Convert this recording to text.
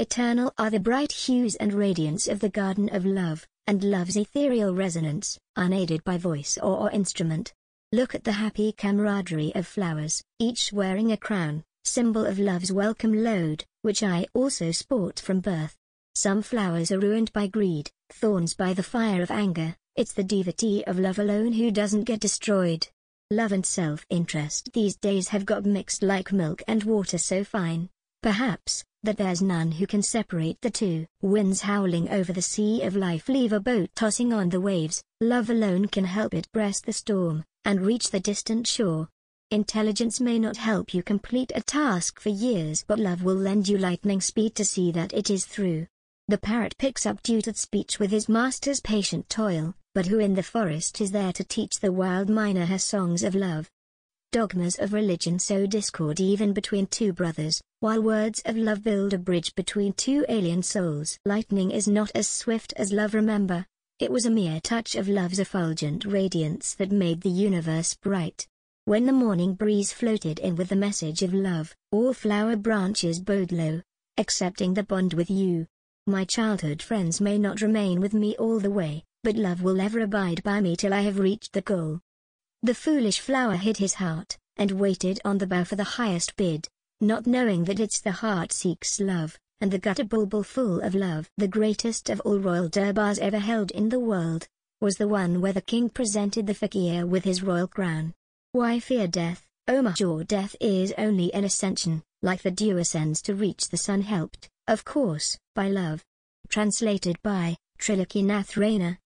Eternal are the bright hues and radiance of the garden of love, and love's ethereal resonance, unaided by voice or, or, instrument. Look at the happy camaraderie of flowers, each wearing a crown, symbol of love's welcome load, which I also sport from birth. Some flowers are ruined by greed, thorns by the fire of anger, it's the devotee of love alone who doesn't get destroyed. Love and self-interest these days have got mixed like milk and water so fine. Perhaps, that there's none who can separate the two. Winds howling over the sea of life leave a boat tossing on the waves, love alone can help it breast the storm, and reach the distant shore. Intelligence may not help you complete a task for years but love will lend you lightning speed to see that it is through. The parrot picks up tutored speech with his master's patient toil, but who in the forest is there to teach the wild miner her songs of love? Dogmas of religion sow discord even between two brothers, while words of love build a bridge between two alien souls. Lightning is not as swift as love remember, it was a mere touch of love's effulgent radiance that made the universe bright. When the morning breeze floated in with the message of love, all flower branches bowed low, accepting the bond with you. My childhood friends may not remain with me all the way, but love will ever abide by me till I have reached the goal. The foolish flower hid his heart, and waited on the bough for the highest bid, not knowing that it's the heart seeks love, and the gutter bulbul full of love. The greatest of all royal durbars ever held in the world, was the one where the king presented the fakir with his royal crown. Why fear death, O Mahjur? Death is only an ascension, like the dew ascends to reach the sun helped, of course, by love. Translated by Nath Raina.